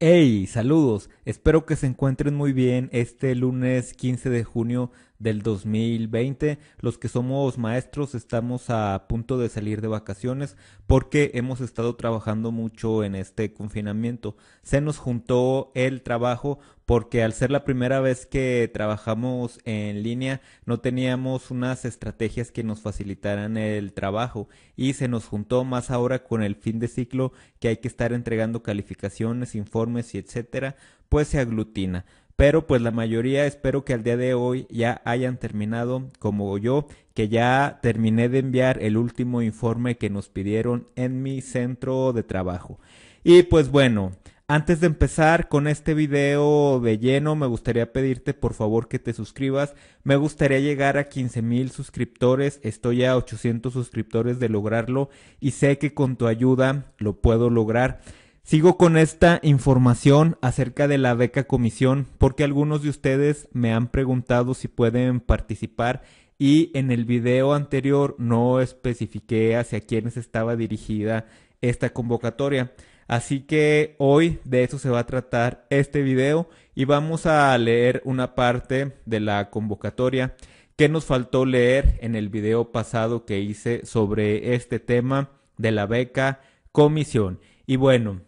Hey, saludos. Espero que se encuentren muy bien este lunes 15 de junio del 2020. Los que somos maestros estamos a punto de salir de vacaciones porque hemos estado trabajando mucho en este confinamiento. Se nos juntó el trabajo porque al ser la primera vez que trabajamos en línea no teníamos unas estrategias que nos facilitaran el trabajo y se nos juntó más ahora con el fin de ciclo que hay que estar entregando calificaciones, informes y etcétera, pues se aglutina pero pues la mayoría espero que al día de hoy ya hayan terminado como yo, que ya terminé de enviar el último informe que nos pidieron en mi centro de trabajo. Y pues bueno, antes de empezar con este video de lleno, me gustaría pedirte por favor que te suscribas. Me gustaría llegar a 15 mil suscriptores. Estoy a 800 suscriptores de lograrlo y sé que con tu ayuda lo puedo lograr. Sigo con esta información acerca de la beca comisión porque algunos de ustedes me han preguntado si pueden participar y en el video anterior no especifiqué hacia quiénes estaba dirigida esta convocatoria. Así que hoy de eso se va a tratar este video y vamos a leer una parte de la convocatoria que nos faltó leer en el video pasado que hice sobre este tema de la beca comisión. Y bueno,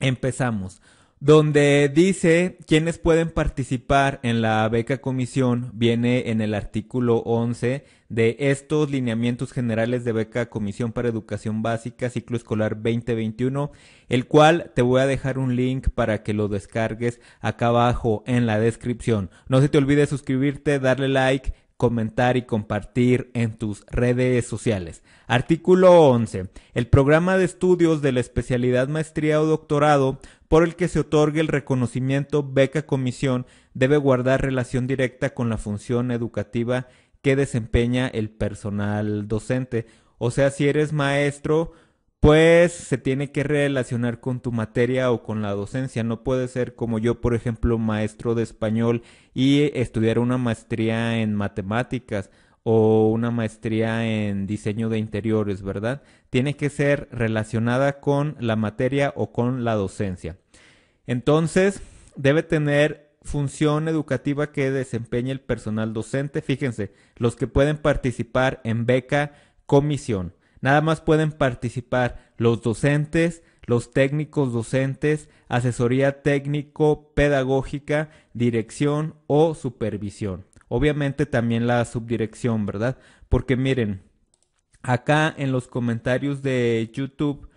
Empezamos. Donde dice quienes pueden participar en la beca comisión viene en el artículo 11 de estos lineamientos generales de beca comisión para educación básica ciclo escolar 2021, el cual te voy a dejar un link para que lo descargues acá abajo en la descripción. No se te olvide suscribirte, darle like, comentar y compartir en tus redes sociales. Artículo 11. El programa de estudios de la especialidad maestría o doctorado por el que se otorgue el reconocimiento beca comisión debe guardar relación directa con la función educativa que desempeña el personal docente. O sea, si eres maestro, pues se tiene que relacionar con tu materia o con la docencia. No puede ser como yo, por ejemplo, maestro de español y estudiar una maestría en matemáticas o una maestría en diseño de interiores, ¿verdad? Tiene que ser relacionada con la materia o con la docencia. Entonces, debe tener función educativa que desempeñe el personal docente. Fíjense, los que pueden participar en beca comisión. Nada más pueden participar los docentes, los técnicos docentes, asesoría técnico-pedagógica, dirección o supervisión. Obviamente también la subdirección, ¿verdad? Porque miren, acá en los comentarios de YouTube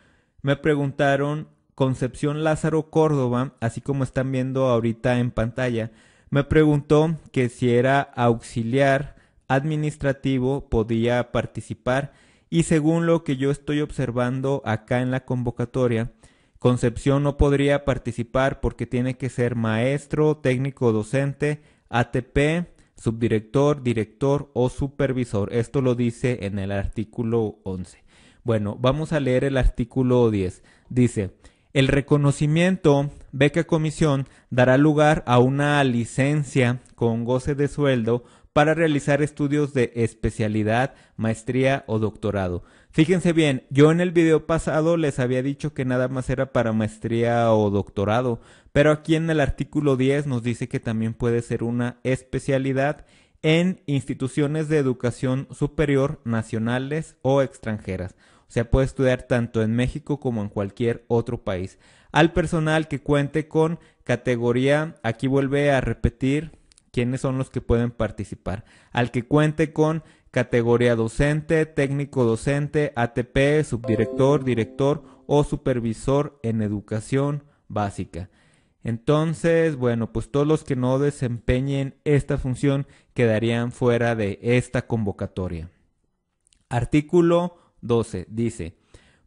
me preguntaron Concepción Lázaro Córdoba, así como están viendo ahorita en pantalla, me preguntó que si era auxiliar administrativo podía participar y según lo que yo estoy observando acá en la convocatoria, Concepción no podría participar porque tiene que ser maestro, técnico docente, ATP, subdirector, director o supervisor. Esto lo dice en el artículo 11. Bueno, vamos a leer el artículo 10. Dice, el reconocimiento beca comisión dará lugar a una licencia con goce de sueldo para realizar estudios de especialidad, maestría o doctorado. Fíjense bien, yo en el video pasado les había dicho que nada más era para maestría o doctorado, pero aquí en el artículo 10 nos dice que también puede ser una especialidad en instituciones de educación superior nacionales o extranjeras. O sea, puede estudiar tanto en México como en cualquier otro país. Al personal que cuente con categoría, aquí vuelve a repetir quiénes son los que pueden participar. Al que cuente con categoría docente, técnico docente, ATP, subdirector, director o supervisor en educación básica. Entonces, bueno, pues todos los que no desempeñen esta función quedarían fuera de esta convocatoria. Artículo 12 dice,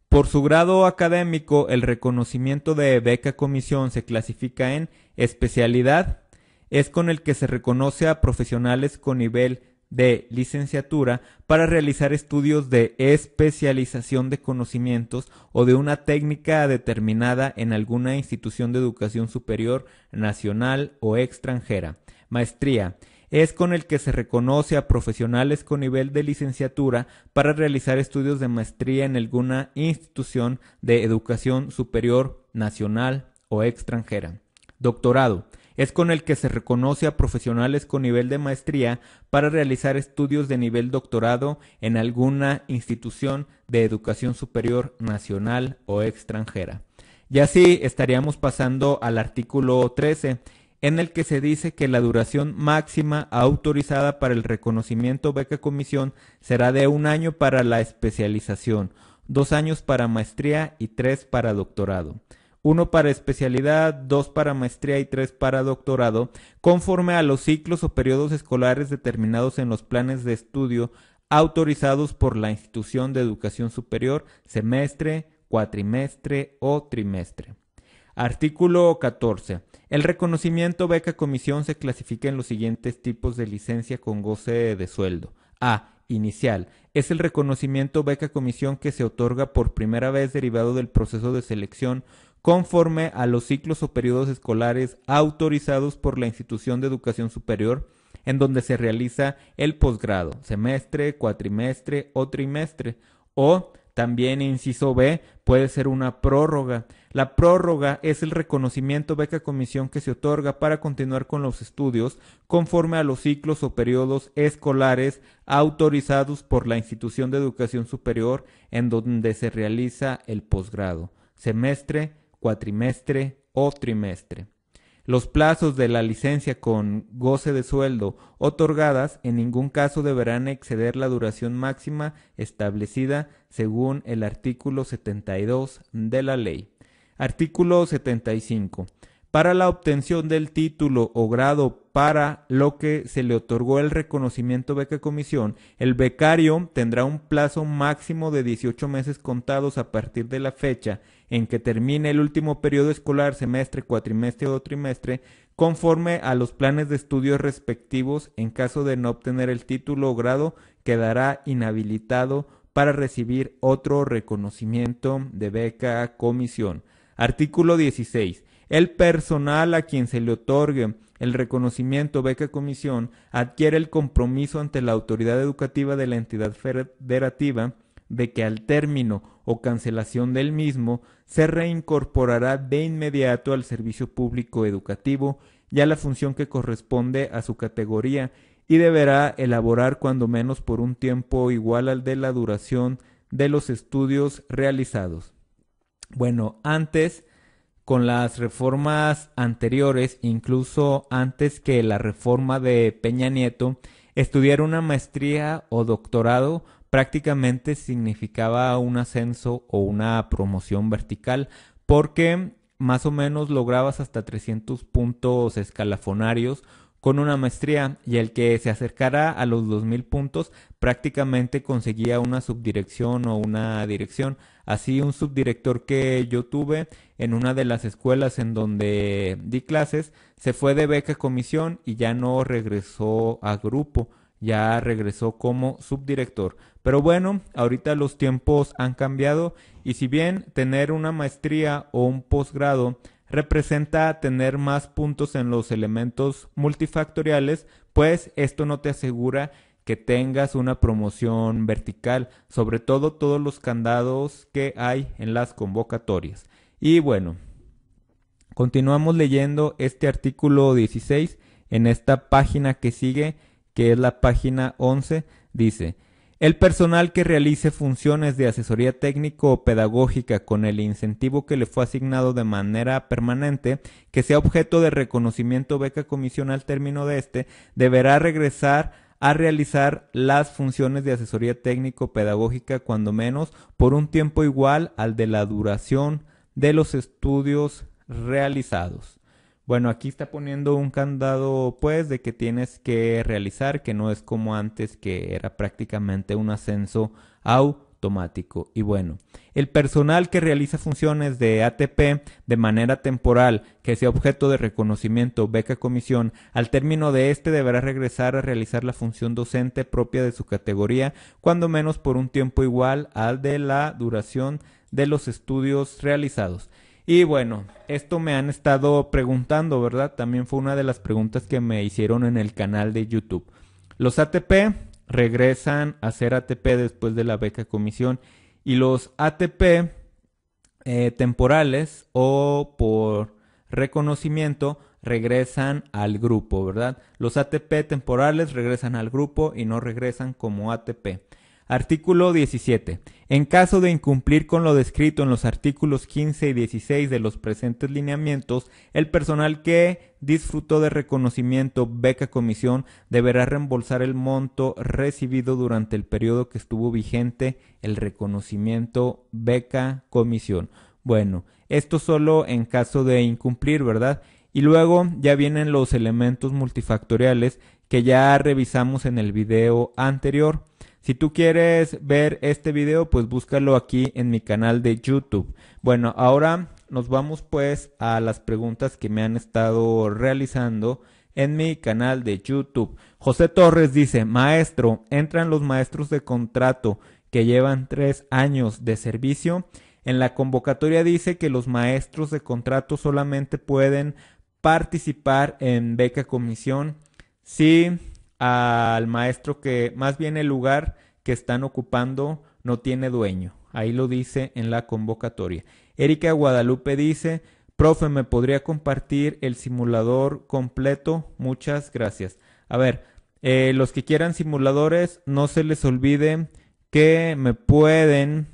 por su grado académico, el reconocimiento de beca comisión se clasifica en especialidad, es con el que se reconoce a profesionales con nivel de licenciatura para realizar estudios de especialización de conocimientos o de una técnica determinada en alguna institución de educación superior nacional o extranjera. Maestría es con el que se reconoce a profesionales con nivel de licenciatura para realizar estudios de maestría en alguna institución de educación superior nacional o extranjera. Doctorado es con el que se reconoce a profesionales con nivel de maestría para realizar estudios de nivel doctorado en alguna institución de educación superior nacional o extranjera. Y así estaríamos pasando al artículo 13, en el que se dice que la duración máxima autorizada para el reconocimiento beca comisión será de un año para la especialización, dos años para maestría y tres para doctorado uno para especialidad, dos para maestría y tres para doctorado, conforme a los ciclos o periodos escolares determinados en los planes de estudio autorizados por la institución de educación superior, semestre, cuatrimestre o trimestre. Artículo 14. El reconocimiento beca comisión se clasifica en los siguientes tipos de licencia con goce de sueldo. A. Inicial. Es el reconocimiento beca comisión que se otorga por primera vez derivado del proceso de selección conforme a los ciclos o periodos escolares autorizados por la institución de educación superior en donde se realiza el posgrado, semestre, cuatrimestre o trimestre. O también, inciso B, puede ser una prórroga. La prórroga es el reconocimiento beca comisión que se otorga para continuar con los estudios conforme a los ciclos o periodos escolares autorizados por la institución de educación superior en donde se realiza el posgrado, semestre, cuatrimestre o trimestre. Los plazos de la licencia con goce de sueldo otorgadas en ningún caso deberán exceder la duración máxima establecida según el artículo 72 de la ley. Artículo 75. Para la obtención del título o grado para lo que se le otorgó el reconocimiento beca comisión, el becario tendrá un plazo máximo de 18 meses contados a partir de la fecha en que termine el último periodo escolar, semestre, cuatrimestre o trimestre, conforme a los planes de estudios respectivos, en caso de no obtener el título o grado, quedará inhabilitado para recibir otro reconocimiento de beca comisión. Artículo 16. El personal a quien se le otorgue el reconocimiento beca comisión adquiere el compromiso ante la autoridad educativa de la entidad federativa de que al término o cancelación del mismo se reincorporará de inmediato al servicio público educativo y a la función que corresponde a su categoría y deberá elaborar cuando menos por un tiempo igual al de la duración de los estudios realizados. Bueno, antes, con las reformas anteriores, incluso antes que la reforma de Peña Nieto, estudiar una maestría o doctorado prácticamente significaba un ascenso o una promoción vertical porque más o menos lograbas hasta 300 puntos escalafonarios con una maestría y el que se acercara a los 2000 puntos prácticamente conseguía una subdirección o una dirección. Así un subdirector que yo tuve en una de las escuelas en donde di clases se fue de beca comisión y ya no regresó a grupo ya regresó como subdirector. Pero bueno, ahorita los tiempos han cambiado y si bien tener una maestría o un posgrado representa tener más puntos en los elementos multifactoriales, pues esto no te asegura que tengas una promoción vertical, sobre todo todos los candados que hay en las convocatorias. Y bueno, continuamos leyendo este artículo 16 en esta página que sigue que es la página 11, dice, el personal que realice funciones de asesoría técnico o pedagógica con el incentivo que le fue asignado de manera permanente, que sea objeto de reconocimiento beca comisión al término de este, deberá regresar a realizar las funciones de asesoría técnico pedagógica cuando menos por un tiempo igual al de la duración de los estudios realizados. Bueno, aquí está poniendo un candado pues de que tienes que realizar, que no es como antes que era prácticamente un ascenso automático. Y bueno, el personal que realiza funciones de ATP de manera temporal, que sea objeto de reconocimiento, beca, comisión, al término de este deberá regresar a realizar la función docente propia de su categoría, cuando menos por un tiempo igual al de la duración de los estudios realizados. Y bueno, esto me han estado preguntando, ¿verdad? También fue una de las preguntas que me hicieron en el canal de YouTube. Los ATP regresan a ser ATP después de la beca comisión y los ATP eh, temporales o por reconocimiento regresan al grupo, ¿verdad? Los ATP temporales regresan al grupo y no regresan como ATP. Artículo 17. En caso de incumplir con lo descrito en los artículos 15 y 16 de los presentes lineamientos, el personal que disfrutó de reconocimiento, beca, comisión, deberá reembolsar el monto recibido durante el periodo que estuvo vigente el reconocimiento, beca, comisión. Bueno, esto solo en caso de incumplir, ¿verdad? Y luego ya vienen los elementos multifactoriales que ya revisamos en el video anterior. Si tú quieres ver este video, pues búscalo aquí en mi canal de YouTube. Bueno, ahora nos vamos pues a las preguntas que me han estado realizando en mi canal de YouTube. José Torres dice, maestro, entran los maestros de contrato que llevan tres años de servicio. En la convocatoria dice que los maestros de contrato solamente pueden participar en beca comisión sí al maestro que más bien el lugar que están ocupando no tiene dueño. Ahí lo dice en la convocatoria. Erika Guadalupe dice, profe, ¿me podría compartir el simulador completo? Muchas gracias. A ver, eh, los que quieran simuladores, no se les olvide que me pueden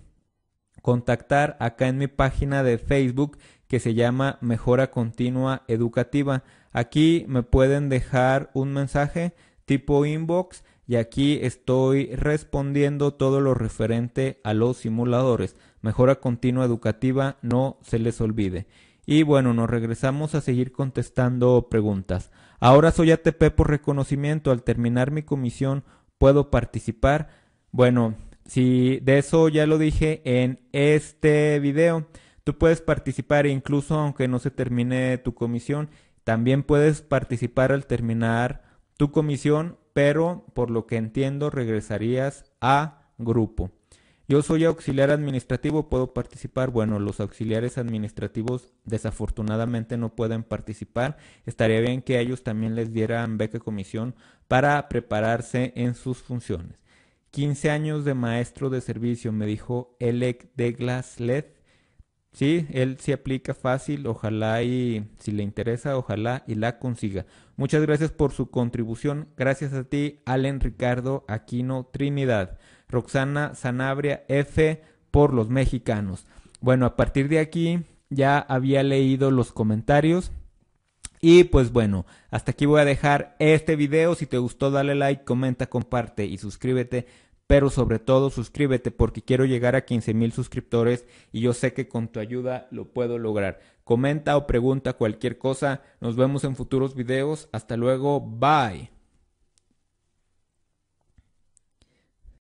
contactar acá en mi página de Facebook que se llama Mejora Continua Educativa. Aquí me pueden dejar un mensaje tipo inbox y aquí estoy respondiendo todo lo referente a los simuladores. Mejora continua educativa, no se les olvide. Y bueno, nos regresamos a seguir contestando preguntas. Ahora soy ATP por reconocimiento. Al terminar mi comisión, ¿puedo participar? Bueno, si de eso ya lo dije en este video. Tú puedes participar e incluso aunque no se termine tu comisión. También puedes participar al terminar tu comisión, pero por lo que entiendo regresarías a grupo. Yo soy auxiliar administrativo, puedo participar. Bueno, los auxiliares administrativos desafortunadamente no pueden participar. Estaría bien que ellos también les dieran beca comisión para prepararse en sus funciones. 15 años de maestro de servicio, me dijo Elec de Led. Sí, él se aplica fácil, ojalá y si le interesa, ojalá y la consiga. Muchas gracias por su contribución. Gracias a ti, Allen Ricardo Aquino Trinidad, Roxana Sanabria F por los mexicanos. Bueno, a partir de aquí ya había leído los comentarios. Y pues bueno, hasta aquí voy a dejar este video. Si te gustó, dale like, comenta, comparte y suscríbete pero sobre todo suscríbete porque quiero llegar a quince mil suscriptores y yo sé que con tu ayuda lo puedo lograr. Comenta o pregunta cualquier cosa. Nos vemos en futuros videos. Hasta luego. Bye.